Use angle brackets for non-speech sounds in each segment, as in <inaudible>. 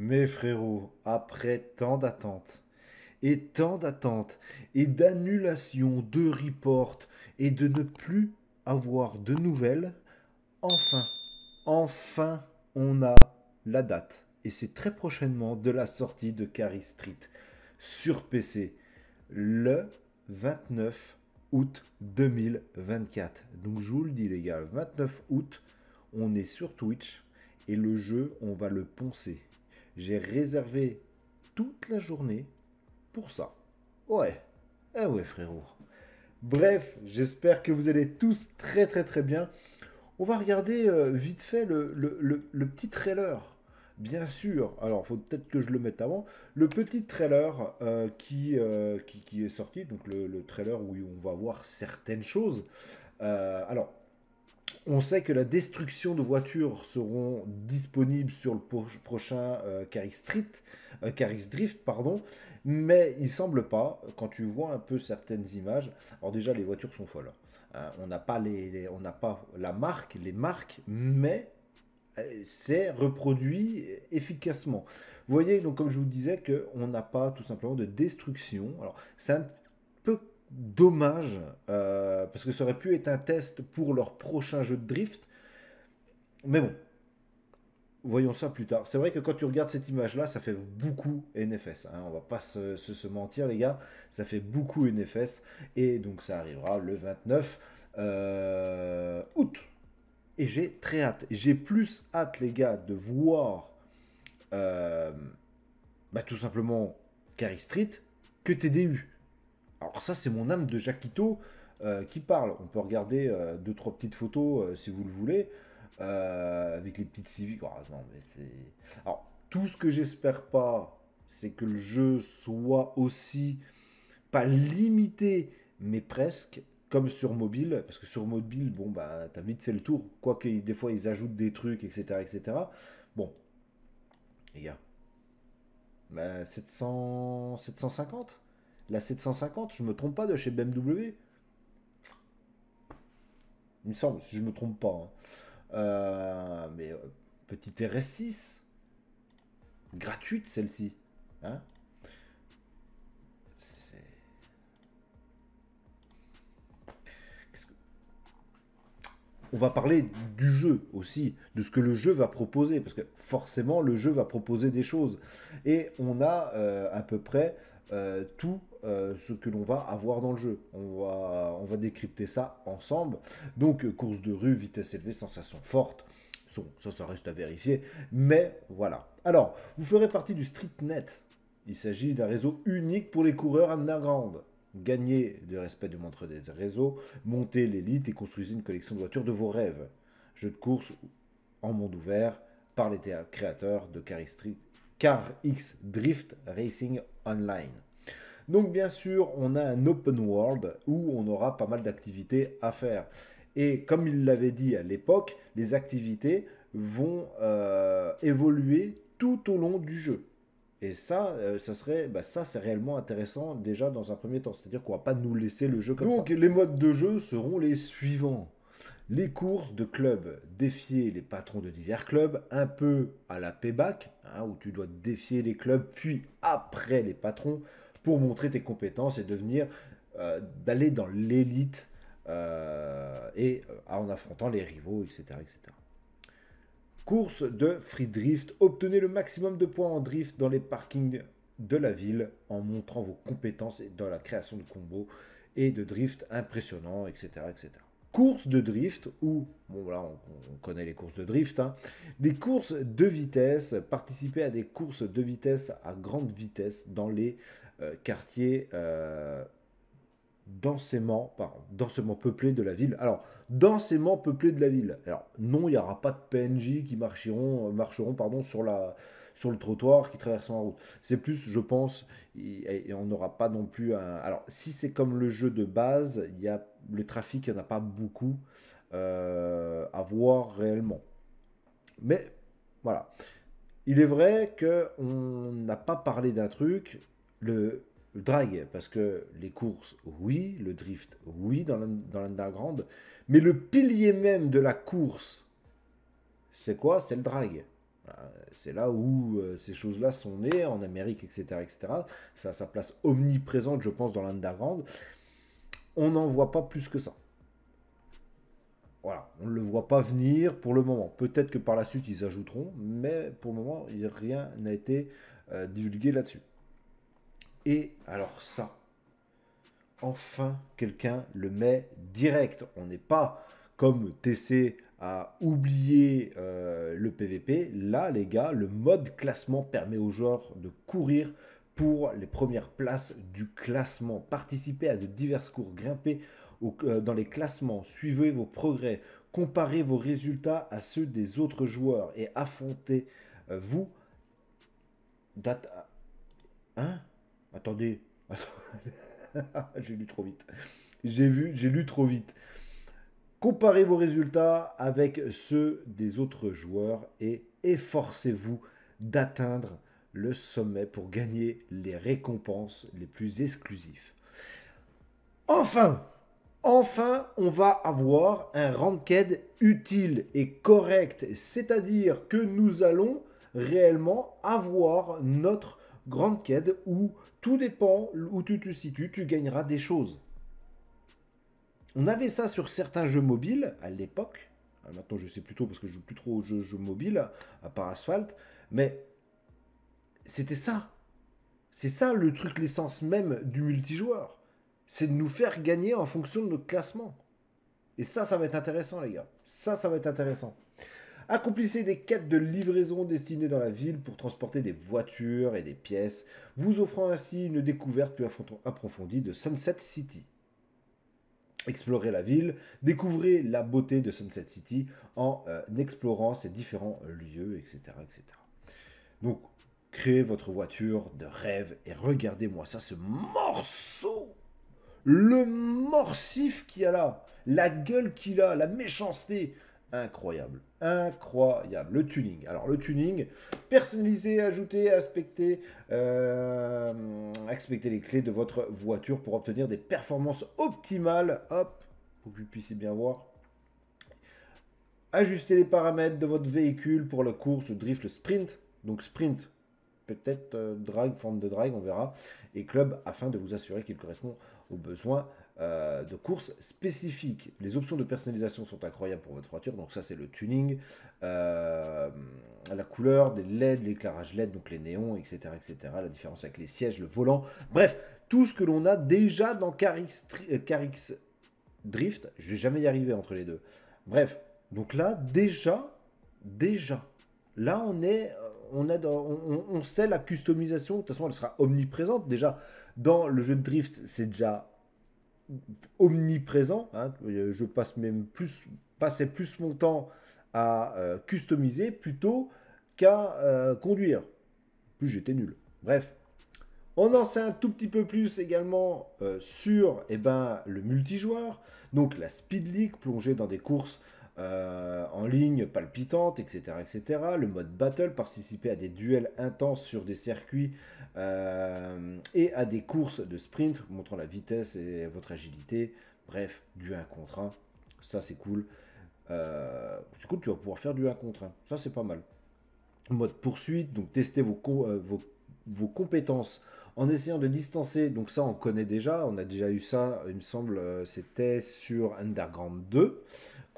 Mais frérot, après tant d'attentes, et tant d'attentes, et d'annulations de reports, et de ne plus avoir de nouvelles, enfin, enfin, on a la date. Et c'est très prochainement de la sortie de Carrie Street sur PC, le 29 août 2024. Donc je vous le dis les gars, 29 août, on est sur Twitch, et le jeu, on va le poncer. J'ai réservé toute la journée pour ça. Ouais, eh ouais frérot. Bref, j'espère que vous allez tous très très très bien. On va regarder euh, vite fait le, petit trailer. Bien sûr, alors faut peut-être que je le mette avant. Le petit trailer euh, qui, euh, qui, qui, est sorti, donc le, trailer où on va voir certaines choses. alors, on sait que la destruction de voitures seront disponibles sur le prochain euh, Street, euh, Drift, pardon, mais il semble pas, quand tu vois un peu certaines images, alors déjà les voitures sont folles, hein. euh, on n'a pas, les, on n'a pas la marque, les marques, mais euh, c'est reproduit efficacement. voyez, donc comme je vous disais, que on n'a pas tout simplement de destruction. Alors, c'est peut peu dommage, euh, parce que ça aurait pu être un test pour leur prochain jeu de drift. Mais bon, voyons ça plus tard. C'est vrai que quand tu regardes cette image-là, ça fait beaucoup NFS. Hein. On va pas se, mentir, les gars. Ça fait beaucoup NFS. Et donc, ça arrivera le 29 euh, août. Et j'ai très hâte. J'ai plus hâte, les gars, de voir euh, bah, tout simplement Carry Street que TDU. Alors ça, c'est mon âme de Jacquito euh, qui parle. On peut regarder euh, deux, trois petites photos, euh, si vous le voulez, avec les petites civiques. Oh, Alors, tout ce que j'espère pas, c'est que le jeu soit aussi, pas limité, mais presque, comme sur mobile, parce que sur mobile, bon, bah, t'as vite fait le tour, quoique des fois ils ajoutent des trucs, etc., etc. Bon, les gars, 700... Bah, 750 la 750, je me trompe pas, de chez BMW. Il me semble, si je me trompe pas. Hein. Euh, mais petit euh, petite RS6. Gratuite celle-ci. Hein. on va parler du jeu aussi, de ce que le jeu va proposer, parce que forcément le jeu va proposer des choses. Et on a euh, à peu près tout euh, ce que l'on va avoir dans le jeu. On va, décrypter ça ensemble. Donc, euh, course de rue, vitesse élevée, sensation forte. Ça, ça reste à vérifier. Mais voilà. Alors, vous ferez partie du StreetNet. Il s'agit d'un réseau unique pour les coureurs underground. Gagnez le respect du montre des réseaux, montez l'élite et construisez une collection de voitures de vos rêves. Jeu de course en monde ouvert par les créateurs de Car X Drift Racing Online. Donc bien sûr, on a un open world où on aura pas mal d'activités à faire. Et comme il l'avait dit à l'époque, les activités vont euh, évoluer tout au long du jeu. Et ça, euh, ça serait, bah, ça, c'est réellement intéressant déjà dans un premier temps. C'est-à-dire qu'on va pas nous laisser le jeu comme ça. Donc les modes de jeu seront les suivants les courses de clubs, défier les patrons de divers clubs, un peu à la payback, hein, où tu dois défier les clubs, puis après les patrons, pour montrer tes compétences et devenir, euh, d'aller dans l'élite euh, et euh, en affrontant les rivaux, etc., etc. Course de free drift. Obtenez le maximum de points en drift dans les parkings de la ville en montrant vos compétences et dans la création de combos et de drift impressionnants, etc., etc. Courses de drift, ou, bon là on, connaît les courses de drift, hein. des courses de vitesse, participer à des courses de vitesse à grande vitesse dans les euh, quartier euh, densément, peuplé de la ville. Alors, densément peuplé de la ville. Alors, non, il n'y aura pas de PNJ qui marcheront, euh, marcheront pardon, sur, la, sur le trottoir, qui traversent la route. C'est plus, je pense, et, on n'aura pas non plus un... Alors, si c'est comme le jeu de base, y a, le trafic, il n'y en a pas beaucoup à voir réellement. Mais, voilà. Il est vrai qu'on n'a pas parlé d'un truc, le, drag, parce que les courses, oui, le drift, oui, dans l'underground, mais le pilier même de la course, c'est quoi C'est le drag. Euh, c'est là où euh, ces choses-là sont nées, en Amérique, etc., etc. Ça a sa place omniprésente, je pense, dans l'underground. On n'en voit pas plus que ça. Voilà, on ne le voit pas venir pour le moment. Peut-être que par la suite, ils ajouteront, mais pour le moment, rien n'a été euh, divulgué là-dessus. Et alors ça, enfin quelqu'un le met direct. On n'est pas comme TC à oublier euh, le PVP. Là, les gars, le mode classement permet aux joueurs de courir pour les premières places du classement. Participer à de diverses cours, grimpez euh, dans les classements, suivez vos progrès, comparez vos résultats à ceux des autres joueurs et affrontez-vous. Euh, Date Hein <laughs> Attendez. j'ai lu trop vite. J'ai vu, j'ai lu trop vite. Comparez vos résultats avec ceux des autres joueurs et efforcez-vous d'atteindre le sommet pour gagner les récompenses les plus exclusives. Enfin, enfin, on va avoir un ranked utile et correct, c'est-à-dire que nous allons réellement avoir notre grande quête où tout dépend où tu te situes, tu gagneras des choses. On avait ça sur certains jeux mobiles à l'époque. Ah, maintenant, je sais plus trop parce que je joue plus trop aux jeux, jeux mobiles, à part Asphalt. Mais c'était ça. C'est ça le truc, l'essence même du multijoueur. C'est de nous faire gagner en fonction de notre classement. Et ça, ça va être intéressant, les gars. Ça, ça va être intéressant. Accomplissez des quêtes de livraison destinées dans la ville pour transporter des voitures et des pièces, vous offrant ainsi une découverte plus approfondie de Sunset City. Explorez la ville, découvrez la beauté de Sunset City en euh, explorant ses différents lieux, etc., etc. Donc, créez votre voiture de rêve et regardez-moi ça, ce morceau Le morsif qu'il y a là La gueule qu'il a, la méchanceté Incroyable, incroyable. Le tuning. Alors le tuning, personnaliser, ajouter, euh, aspecter, euh, les clés de votre voiture pour obtenir des performances optimales. Hop, pour que vous puissiez bien voir. Ajuster les paramètres de votre véhicule pour la course, le drift, le sprint. Donc sprint, peut-être euh, drag, forme de drag, on verra, et club afin de vous assurer qu'il correspond aux besoins euh, de course spécifiques. Les options de personnalisation sont incroyables pour votre voiture, donc ça c'est le tuning, euh, la couleur, des LED, l'éclairage LED, donc les néons, etc., etc., la différence avec les sièges, le volant, bref, tout ce que l'on a déjà dans Carix, Carix Drift, je vais jamais y arriver entre les deux. Bref, donc là déjà, déjà, là on est on, sait la customisation, de toute façon elle sera omniprésente. Déjà, dans le jeu de drift, c'est déjà omniprésent. Hein. Je passe même plus, passais plus mon temps à euh, customiser plutôt qu'à euh, conduire. Plus j'étais nul. Bref. On en sait un tout petit peu plus également euh, sur et eh ben, le multijoueur, donc la Speed League plongée dans des courses euh, en ligne palpitante, etc., etc. Le mode battle, participer à des duels intenses sur des circuits euh, et à des courses de sprint, montrant la vitesse et votre agilité. Bref, du 1 contre 1. Ça, c'est cool. Euh, c'est cool, tu vas pouvoir faire du 1 contre 1. Ça, c'est pas mal. Mode poursuite, donc tester vos, vos compétences en essayant de distancer, donc ça on connaît déjà, on a déjà eu ça, il me semble, c'était sur Underground 2,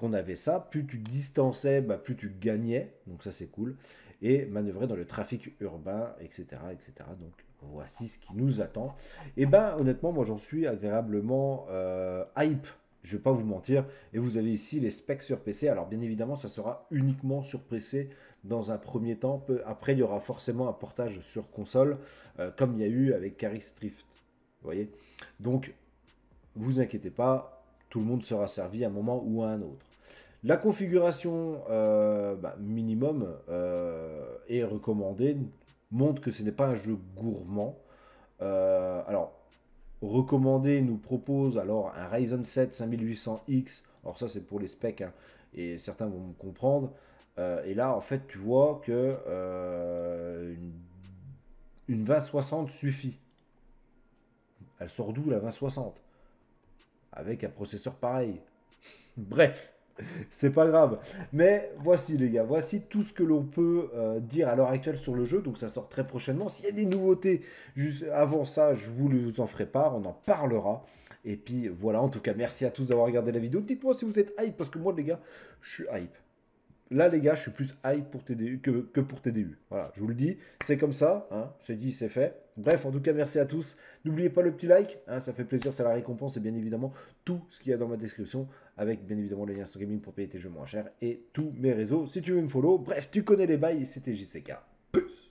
qu'on avait ça. Plus tu distançais, bah, plus tu gagnais, donc ça c'est cool. Et manœuvrer dans le trafic urbain, etc. etc. Donc voici ce qui nous attend. Et eh ben honnêtement, moi j'en suis agréablement euh, hype. Je vais pas vous mentir. Et vous avez ici les specs sur PC. Alors bien évidemment, ça sera uniquement sur PC dans un premier temps. après, il y aura forcément un portage sur console, euh, comme il y a eu avec Caris Drift. Vous voyez Donc, vous inquiétez pas, tout le monde sera servi à un moment ou à un autre. La configuration euh, bah, minimum euh, est recommandée, montre que ce n'est pas un jeu gourmand. Euh, alors, recommandé nous propose alors un Ryzen 7 5800X. Alors ça c'est pour les specs hein, et certains vont me comprendre. et là en fait tu vois que une, une 2060 suffit. Elle sort d'où la 2060 Avec un processeur pareil. <laughs> Bref. <laughs> c'est pas grave. Mais voici les gars, voici tout ce que l'on peut euh, dire à l'heure actuelle sur le jeu. Donc ça sort très prochainement. S'il y a des nouveautés juste avant ça, je vous, vous en ferai part, on en parlera. Et puis voilà, en tout cas, merci à tous d'avoir regardé la vidéo. Dites-moi si vous êtes hype, parce que moi les gars, je suis hype. Là, les gars, je suis plus hype pour TDU que, que pour TDU. Voilà, je vous le dis, c'est comme ça, hein, c'est dit, c'est fait. Bref, en tout cas, merci à tous. N'oubliez pas le petit like, hein, ça fait plaisir, ça la récompense et bien évidemment tout ce qu'il y a dans ma description avec bien évidemment les liens sur Gaming pour payer tes jeux moins chers et tous mes réseaux si tu veux me follow. Bref, tu connais les bails, c'était JCK. Peace